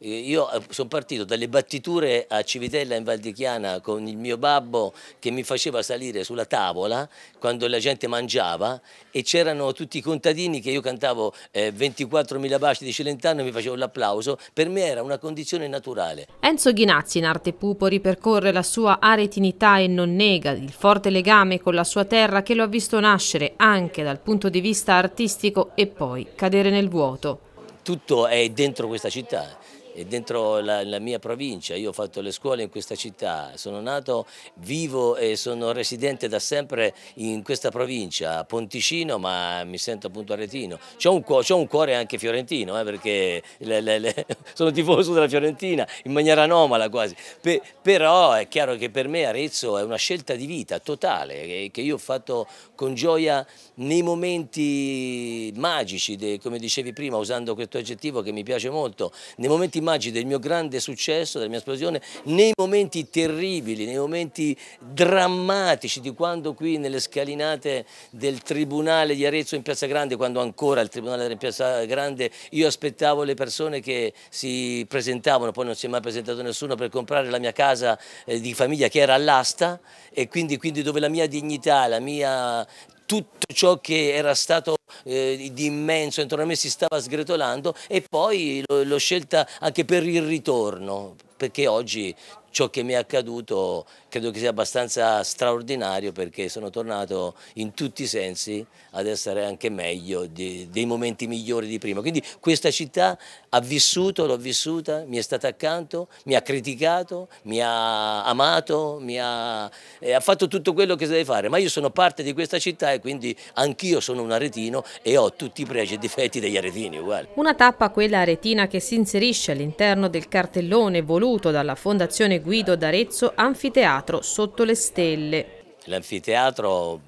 Eh, io eh, sono partito dalle battiture a Civitella in Val di Chiana con il mio babbo che mi faceva salire sulla tavola quando la gente mangiava e c'erano tutti i contadini che io cantavo eh, 24.000 baci di Celentano e mi facevo l'applauso. Per me era una condizione naturale. Enzo Ghinazzi in Arte Pupo ripercorre la sua aretinità e non nega il forte legame con la sua terra che lo ha visto nascere anche dal punto di vista artistico e poi cadere nel vuoto. Tutto è dentro questa città e eh, dentro la, la, mia provincia, io ho fatto le scuole in questa città, sono nato, vivo e sono residente da sempre in questa provincia, Ponticino, ma mi sento appunto aretino. Ho un, cuore, un cuore anche fiorentino, eh, perché le, le, le, sono tifoso della Fiorentina in maniera anomala quasi, Pe, però è chiaro che per me Arezzo è una scelta di vita totale eh, che io ho fatto con gioia nei momenti magici, de, come dicevi prima, usando questo aggettivo che mi piace molto, nei momenti magici immagini del mio grande successo, della mia esplosione, nei momenti terribili, nei momenti drammatici di quando qui nelle scalinate del Tribunale di Arezzo in Piazza Grande, quando ancora il Tribunale era in Piazza Grande, io aspettavo le persone che si presentavano, poi non si è mai presentato nessuno per comprare la mia casa eh, di famiglia che era all'asta e quindi, quindi dove la mia dignità, la mia tutto ciò che era stato eh, di immenso intorno a me si stava sgretolando e poi l'ho scelta anche per il ritorno perché oggi ciò che mi è accaduto credo che sia abbastanza straordinario perché sono tornato in tutti i sensi ad essere anche meglio di, dei momenti migliori di prima. Quindi questa città ha vissuto, l'ho vissuta, mi è stata accanto, mi ha criticato, mi ha amato, mi ha, eh, ha fatto tutto quello che si deve fare, ma io sono parte di questa città e quindi anch'io sono un aretino e ho tutti i pregi e difetti degli aretini uguali. Una tappa quella aretina che si inserisce all'interno del cartellone voluto dalla Fondazione Guido d'Arezzo Anfiteatro Sotto le Stelle. L'anfiteatro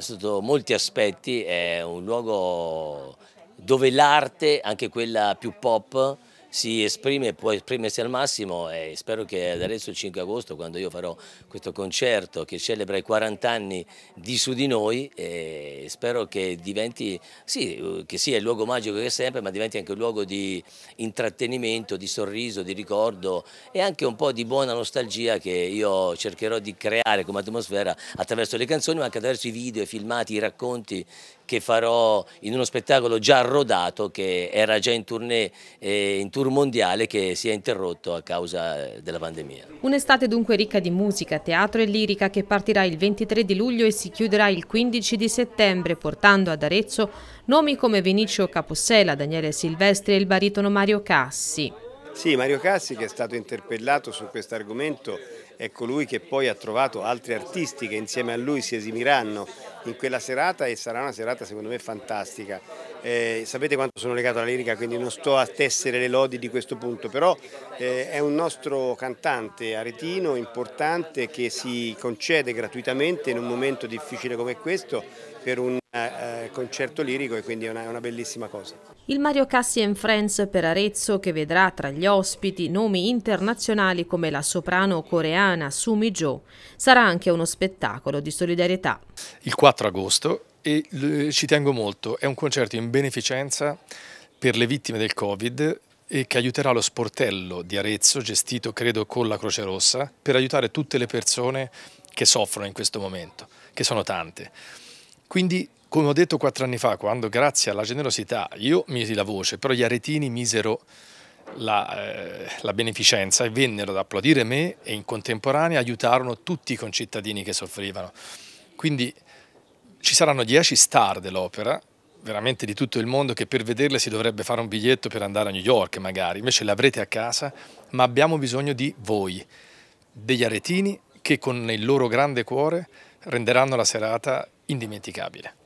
sotto molti aspetti è un luogo dove l'arte, anche quella più pop, si esprime, può esprimersi al massimo e spero che ad Arezzo il 5 agosto quando io farò questo concerto che celebra i 40 anni di su di noi spero che diventi, sì, che sia il luogo magico che è sempre ma diventi anche un luogo di intrattenimento, di sorriso, di ricordo e anche un po' di buona nostalgia che io cercherò di creare come atmosfera attraverso le canzoni ma anche attraverso i video, i filmati, i racconti che farò in uno spettacolo già rodato che era già in tournée, eh, in tournée tour mondiale che si è interrotto a causa eh, della pandemia. Un'estate dunque ricca di musica, teatro e lirica che partirà il 23 di luglio e si chiuderà il 15 di settembre portando ad Arezzo nomi come Vinicio Capossela, Daniele Silvestri e il baritono Mario Cassi. Sì, Mario Cassi che è stato interpellato su questo argomento è colui che poi ha trovato altri artisti che insieme a lui si esimiranno in quella serata e sarà una serata secondo me fantastica. Eh, sapete quanto sono legato alla lirica quindi non sto a tessere le lodi di questo punto, però eh, è un nostro cantante aretino importante che si concede gratuitamente in un momento difficile come questo per un eh, concerto lirico e quindi è una, è una bellissima cosa. Il Mario Cassi and Friends per Arezzo che vedrà tra gli ospiti nomi internazionali come la soprano coreana Sumi Jo sarà anche uno spettacolo di solidarietà. Il 4 agosto e ci tengo molto, è un concerto in beneficenza per le vittime del Covid e che aiuterà lo sportello di Arezzo, gestito credo con la Croce Rossa, per aiutare tutte le persone che soffrono in questo momento, che sono tante. Quindi come ho detto quattro anni fa, quando grazie alla generosità io misi la voce, però gli aretini misero la, eh, la, beneficenza e vennero ad applaudire me e in contemporanea aiutarono tutti i concittadini che soffrivano. Quindi ci saranno dieci star dell'opera, veramente di tutto il mondo, che per vederle si dovrebbe fare un biglietto per andare a New York magari, invece le avrete a casa, ma abbiamo bisogno di voi, degli aretini che con il loro grande cuore renderanno la serata indimenticabile.